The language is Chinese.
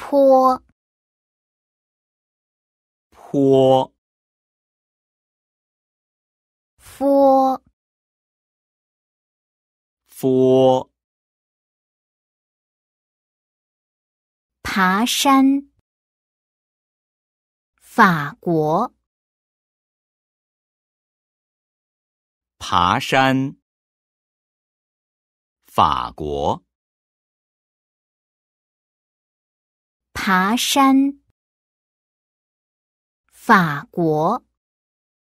坡坡坡坡，爬山。法国，爬山。法国。爬山，法国。